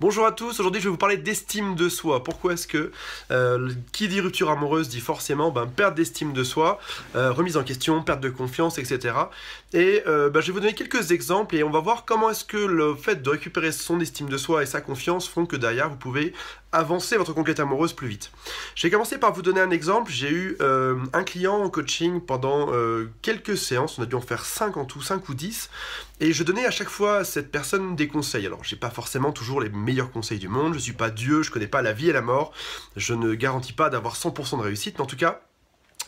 Bonjour à tous, aujourd'hui je vais vous parler d'estime de soi. Pourquoi est-ce que euh, qui dit rupture amoureuse dit forcément ben, perte d'estime de soi, euh, remise en question, perte de confiance, etc. Et euh, ben, je vais vous donner quelques exemples et on va voir comment est-ce que le fait de récupérer son estime de soi et sa confiance font que derrière vous pouvez avancer votre conquête amoureuse plus vite. J'ai commencé par vous donner un exemple. J'ai eu un client en coaching pendant quelques séances, on a dû en faire 5 en tout, 5 ou 10, et je donnais à chaque fois à cette personne des conseils. Alors, j'ai pas forcément toujours les meilleur conseil du monde, je ne suis pas Dieu, je ne connais pas la vie et la mort, je ne garantis pas d'avoir 100% de réussite, mais en tout cas,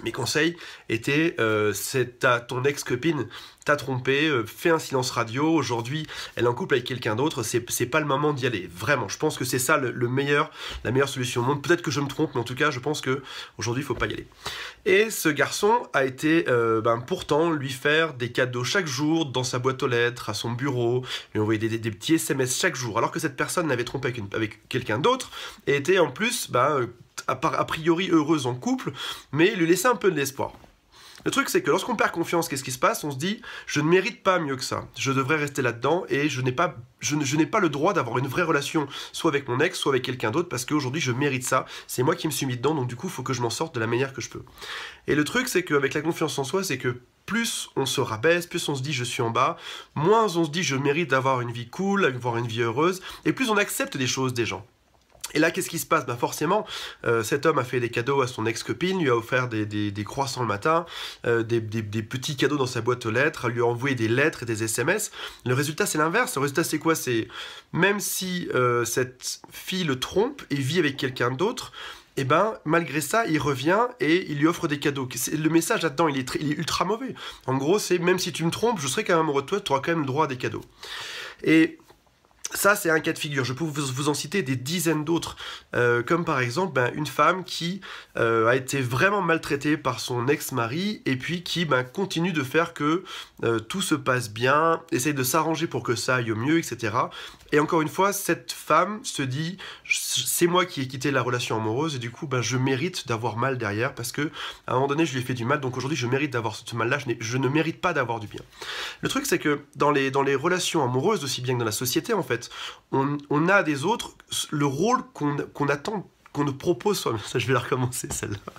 mes conseils étaient euh, c'est ton ex-copine t'a trompé, euh, fais un silence radio, aujourd'hui elle est en couple avec quelqu'un d'autre, c'est, c'est pas le moment d'y aller. Vraiment, je pense que c'est ça le, meilleur, la meilleure solution au monde. Peut-être que je me trompe, mais en tout cas je pense que aujourd'hui il faut pas y aller. Et ce garçon a été euh, ben, pourtant lui faire des cadeaux chaque jour dans sa boîte aux lettres, à son bureau, lui envoyer des, petits SMS chaque jour, alors que cette personne n'avait trompé avec, avec quelqu'un d'autre et était en plus ben, a priori heureuse en couple, mais lui laisser un peu de l'espoir. Le truc, c'est que lorsqu'on perd confiance, qu'est-ce qui se passe On se dit, je ne mérite pas mieux que ça. Je devrais rester là-dedans et je n'ai pas, je, n'ai pas le droit d'avoir une vraie relation, soit avec mon ex, soit avec quelqu'un d'autre, parce qu'aujourd'hui, je mérite ça. C'est moi qui me suis mis dedans, donc du coup, il faut que je m'en sorte de la manière que je peux. Et le truc, c'est qu'avec la confiance en soi, c'est que plus on se rabaisse, plus on se dit je suis en bas, moins on se dit je mérite d'avoir une vie cool, d'avoir une vie heureuse, et plus on accepte des choses des gens. Et là, qu'est-ce qui se passe bah Forcément, euh, cet homme a fait des cadeaux à son ex-copine, lui a offert des, croissants le matin, euh, des, petits cadeaux dans sa boîte aux lettres, lui a envoyé des lettres et des SMS. Le résultat, c'est l'inverse. Le résultat, c'est quoi C'est même si euh, cette fille le trompe et vit avec quelqu'un d'autre, et eh ben malgré ça, il revient et il lui offre des cadeaux. Le message là-dedans, il, est ultra mauvais. En gros, c'est même si tu me trompes, je serai quand même amoureux de toi, tu auras quand même droit à des cadeaux. Et ça, c'est un cas de figure. Je peux vous en citer des dizaines d'autres, euh, comme par exemple ben, une femme qui euh, a été vraiment maltraitée par son ex-mari et puis qui ben, continue de faire que euh, tout se passe bien, essaye de s'arranger pour que ça aille au mieux, etc. Et encore une fois, cette femme se dit c'est moi qui ai quitté la relation amoureuse et du coup, ben, je mérite d'avoir mal derrière parce que à un moment donné, je lui ai fait du mal, donc aujourd'hui, je mérite d'avoir ce mal-là. Je, je, ne mérite pas d'avoir du bien. Le truc, c'est que dans les, dans les relations amoureuses, aussi bien que dans la société, en fait, on, a des autres le rôle qu'on attend, qu'on nous propose soi Ça, je vais la recommencer, celle-là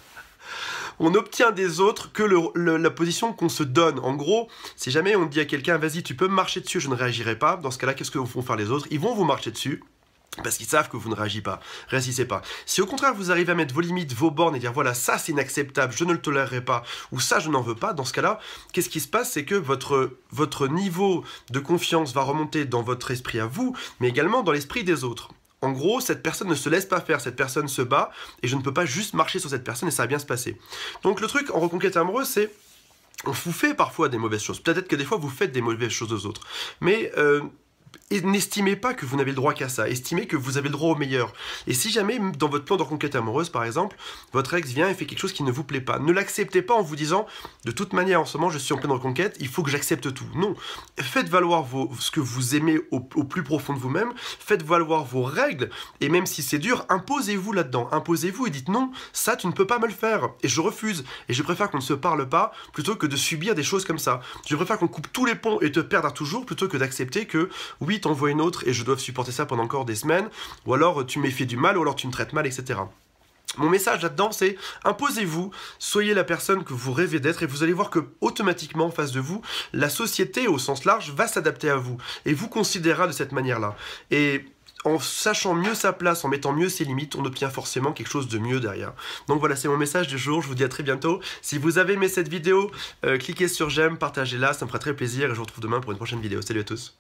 on obtient des autres que la position qu'on se donne. En gros, si jamais on dit à quelqu'un, vas-y, tu peux marcher dessus, je ne réagirai pas, dans ce cas-là, qu'est-ce que vont faire les autres Ils vont vous marcher dessus, parce qu'ils savent que vous ne réagissez pas, pas. Si au contraire vous arrivez à mettre vos limites, vos bornes et dire voilà ça c'est inacceptable, je ne le tolérerai pas, ou ça je n'en veux pas, dans ce cas-là, qu'est-ce qui se passe C'est que votre, votre niveau de confiance va remonter dans votre esprit à vous, mais également dans l'esprit des autres. En gros, cette personne ne se laisse pas faire, cette personne se bat, et je ne peux pas juste marcher sur cette personne et ça va bien se passer. Donc le truc en reconquête amoureuse, c'est on vous fait parfois des mauvaises choses. Peut-être que des fois vous faites des mauvaises choses aux autres, mais euh, n'estimez pas que vous n'avez le droit qu'à ça, estimez que vous avez le droit au meilleur. Et si jamais, dans votre plan de reconquête amoureuse par exemple, votre ex vient et fait quelque chose qui ne vous plaît pas, ne l'acceptez pas en vous disant de toute manière en ce moment je suis en pleine reconquête, il faut que j'accepte tout. Non, faites valoir ce que vous aimez au, plus profond de vous-même, faites valoir vos règles, et même si c'est dur, imposez-vous là-dedans, imposez-vous et dites non, ça tu ne peux pas me le faire, et je refuse, et je préfère qu'on ne se parle pas plutôt que de subir des choses comme ça. Je préfère qu'on coupe tous les ponts et te perdre à toujours plutôt que d'accepter que oui, t'envoies une autre et je dois supporter ça pendant encore des semaines, ou alors tu m'es fait du mal, ou alors tu me traites mal, etc. Mon message là-dedans, c'est imposez-vous, soyez la personne que vous rêvez d'être et vous allez voir que automatiquement en face de vous, la société au sens large va s'adapter à vous et vous considérera de cette manière-là. Et en sachant mieux sa place, en mettant mieux ses limites, on obtient forcément quelque chose de mieux derrière. Donc voilà, c'est mon message du jour, je vous dis à très bientôt. Si vous avez aimé cette vidéo, euh, cliquez sur j'aime, partagez-la, ça me fera très plaisir et je vous retrouve demain pour une prochaine vidéo. Salut à tous